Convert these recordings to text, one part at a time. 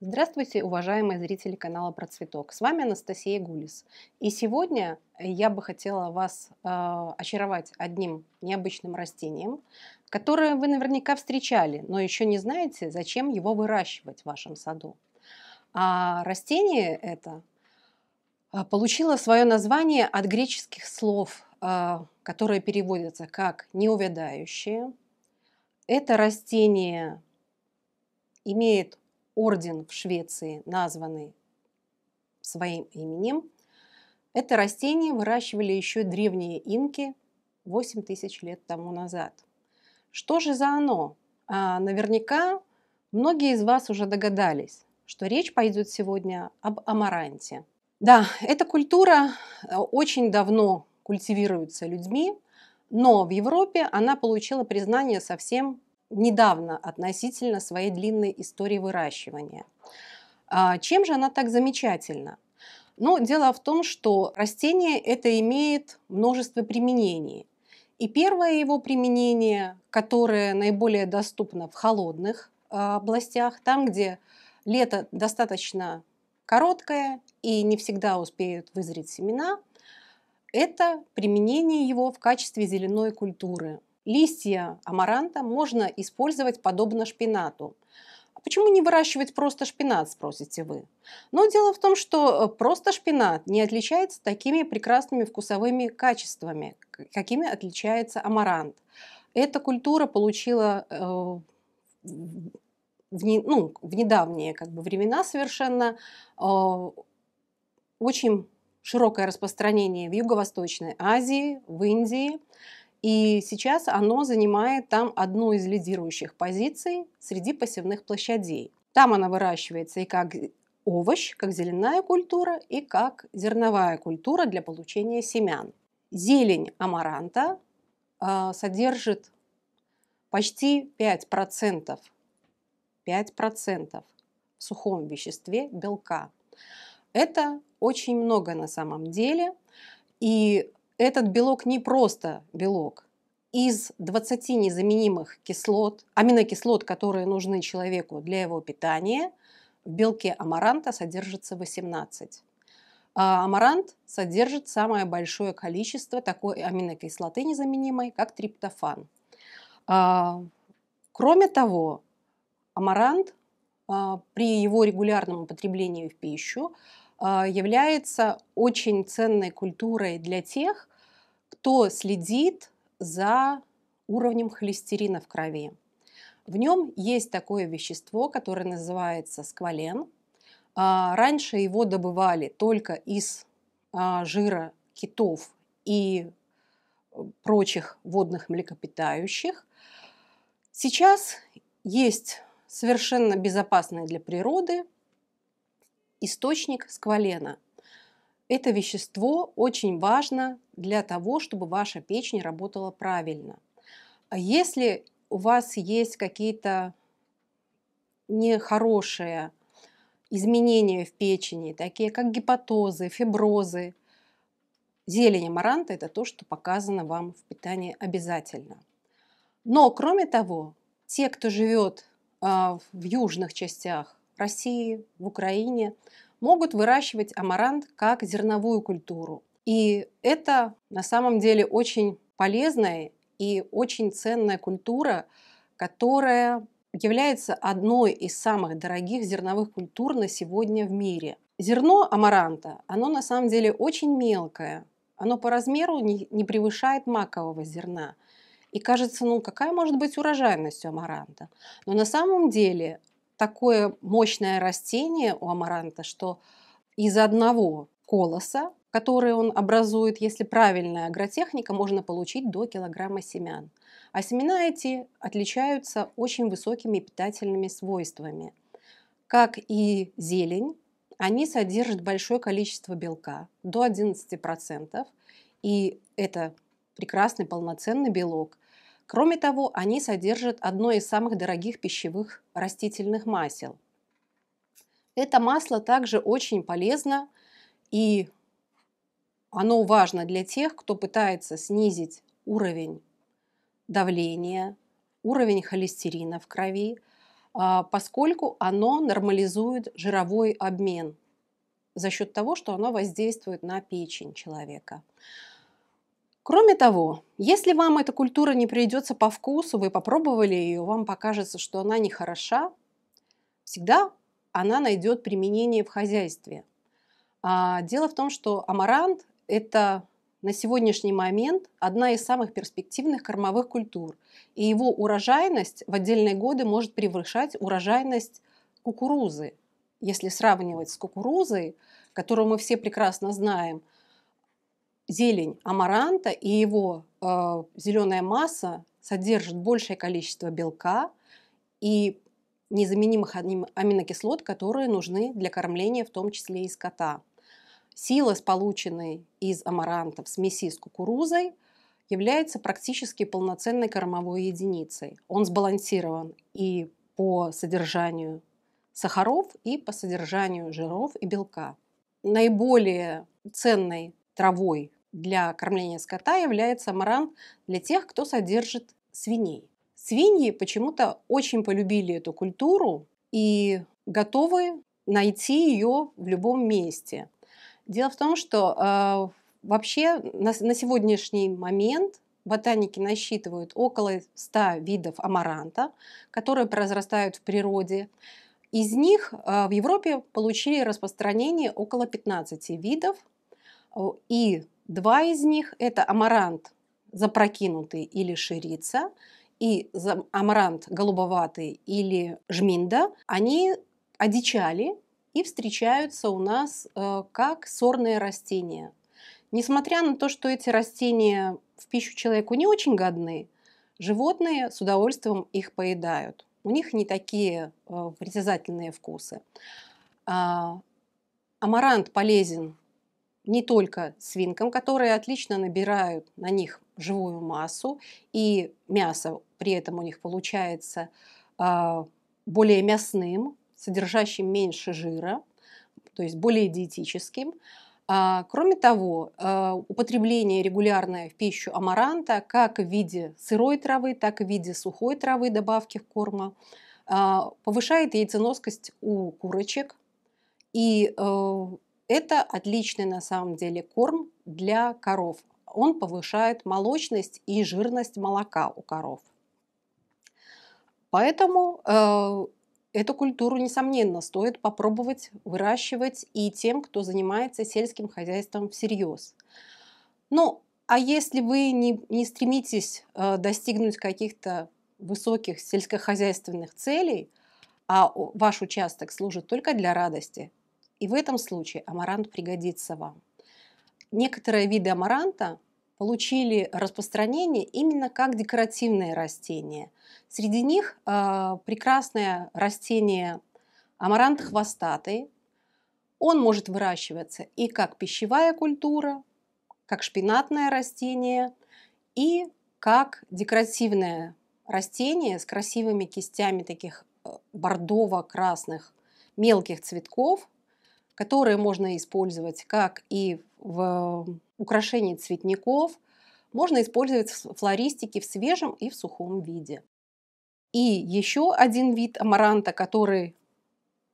Здравствуйте, уважаемые зрители канала Про Цветок. С вами Анастасия Гулис. И сегодня я бы хотела вас э, очаровать одним необычным растением, которое вы наверняка встречали, но еще не знаете, зачем его выращивать в вашем саду. А растение это а, получило свое название от греческих слов а, которое переводится как неувядающее. Это растение имеет орден в Швеции, названный своим именем. Это растение выращивали еще древние инки 8 тысяч лет тому назад. Что же за оно? А наверняка многие из вас уже догадались, что речь пойдет сегодня об амаранте. Да, эта культура э, очень давно культивируется людьми, но в Европе она получила признание совсем недавно относительно своей длинной истории выращивания. А, чем же она так замечательна? Ну, дело в том, что растение это имеет множество применений. И первое его применение, которое наиболее доступно в холодных а, областях, там, где лето достаточно короткое и не всегда успеют вызреть семена, это применение его в качестве зеленой культуры. Листья амаранта можно использовать подобно шпинату. А почему не выращивать просто шпинат, спросите вы? Но дело в том, что э, просто шпинат не отличается такими прекрасными вкусовыми качествами, какими отличается амарант. Эта культура получила э, в, не, ну, в недавние как бы, времена совершенно э, очень широкое распространение в Юго-Восточной Азии, в Индии. И сейчас оно занимает там одну из лидирующих позиций среди посевных площадей. Там она выращивается и как овощ, как зеленая культура, и как зерновая культура для получения семян. Зелень амаранта э, содержит почти 5%, 5% в сухом веществе белка. Это очень много на самом деле. И этот белок не просто белок. Из 20 незаменимых кислот, аминокислот, которые нужны человеку для его питания, в белке амаранта содержится 18. А амарант содержит самое большое количество такой аминокислоты незаменимой, как триптофан. А, кроме того, амарант а, при его регулярном употреблении в пищу а, является очень ценной культурой для тех, кто следит за уровнем холестерина в крови. В нем есть такое вещество, которое называется сквален. А, раньше его добывали только из а, жира китов и э, прочих водных млекопитающих. Сейчас есть совершенно безопасное для природы источник сквалена. Это вещество очень важно для того, чтобы ваша печень работала правильно. А если у вас есть какие-то нехорошие изменения в печени, такие как гепатозы, фиброзы, зелень амаранта – это то, что показано вам в питании обязательно. Но, кроме того, те, кто живет а, в южных частях России, в Украине могут выращивать амарант как зерновую культуру. И это на самом деле очень полезная и очень ценная культура, которая является одной из самых дорогих зерновых культур на сегодня в мире. Зерно амаранта, оно на самом деле очень мелкое, оно по размеру не, не превышает макового зерна. И кажется, ну какая может быть урожайность у амаранта? Но на самом деле такое мощное растение у амаранта, что из одного колоса, который он образует, если правильная агротехника, можно получить до килограмма семян. А семена эти отличаются очень высокими питательными свойствами. Как и зелень, они содержат большое количество белка, до 11%, и это прекрасный полноценный белок. Кроме того, они содержат одно из самых дорогих пищевых растительных масел. Это масло также очень полезно и оно важно для тех, кто пытается снизить уровень давления, уровень холестерина в крови, а, поскольку оно нормализует жировой обмен за счет того, что оно воздействует на печень человека. Кроме того, если вам эта культура не придется по вкусу, вы попробовали ее, вам покажется, что она не хороша, всегда она найдет применение в хозяйстве. А дело в том, что амарант – это на сегодняшний момент одна из самых перспективных кормовых культур, и его урожайность в отдельные годы может превышать урожайность кукурузы. Если сравнивать с кукурузой, которую мы все прекрасно знаем – зелень амаранта и его э, зеленая масса содержит большее количество белка и незаменимых аминокислот, которые нужны для кормления, в том числе и скота. Силос, полученный из амаранта в смеси с кукурузой, является практически полноценной кормовой единицей. Он сбалансирован и по содержанию сахаров, и по содержанию жиров и белка. Наиболее ценной травой для кормления скота является амарант для тех, кто содержит свиней. Свиньи почему-то очень полюбили эту культуру и готовы найти ее в любом месте. Дело в том, что э, вообще на, на сегодняшний момент ботаники насчитывают около 100 видов амаранта, которые произрастают в природе. Из них э, в Европе получили распространение около 15 видов, и Два из них – это амарант запрокинутый или ширица, и амарант голубоватый или жминда, они одичали и встречаются у нас э, как сорные растения. Несмотря на то, что эти растения в пищу человеку не очень годны, животные с удовольствием их поедают. У них не такие э, притязательные вкусы. А, амарант полезен не только свинкам, которые отлично набирают на них живую массу, и мясо при этом у них получается а, более мясным, содержащим меньше жира, то есть более диетическим. А, кроме того, а, употребление регулярное в пищу амаранта как в виде сырой травы, так и в виде сухой травы добавки в корма повышает яйценоскость у курочек и э, это отличный на самом деле корм для коров. Он повышает молочность и жирность молока у коров. Поэтому э, эту культуру, несомненно, стоит попробовать выращивать и тем, кто занимается сельским хозяйством всерьез. Ну, а если вы не, не стремитесь э, достигнуть каких-то высоких сельскохозяйственных целей, а ваш участок служит только для радости, и в этом случае амарант пригодится вам. Некоторые виды амаранта получили распространение именно как декоративные растения. Среди них э, прекрасное растение амарант хвостатый. Он может выращиваться и как пищевая культура, как шпинатное растение, и как декоративное растение с красивыми кистями таких э, бордово-красных мелких цветков, которые можно использовать как и в эм, украшении цветников, можно использовать в флористике в свежем и в сухом виде. И еще один вид амаранта, который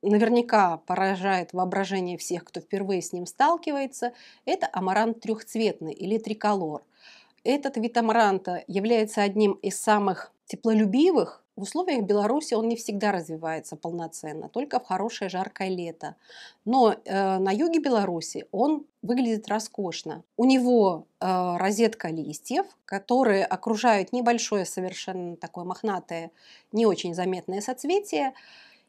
наверняка поражает воображение всех, кто впервые с ним сталкивается, это амарант трехцветный или триколор. Этот вид амаранта является одним из самых теплолюбивых в условиях Беларуси он не всегда развивается полноценно, только в хорошее жаркое лето. Но э, на юге Беларуси он выглядит роскошно. У него э, розетка листьев, которые окружают небольшое совершенно такое мохнатое, не очень заметное соцветие.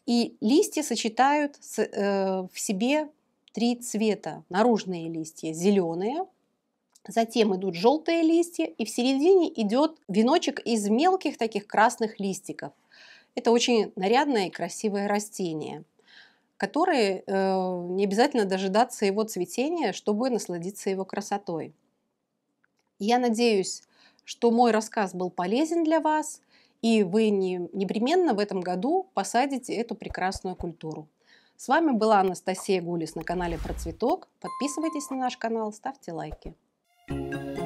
И листья сочетают с, э, в себе три цвета. Наружные листья зеленые – Затем идут желтые листья, и в середине идет веночек из мелких таких красных листиков. Это очень нарядное и красивое растение, которое э, не обязательно дожидаться его цветения, чтобы насладиться его красотой. Я надеюсь, что мой рассказ был полезен для вас, и вы не, непременно в этом году посадите эту прекрасную культуру. С вами была Анастасия Гулис на канале Процветок. Подписывайтесь на наш канал, ставьте лайки. Thank you.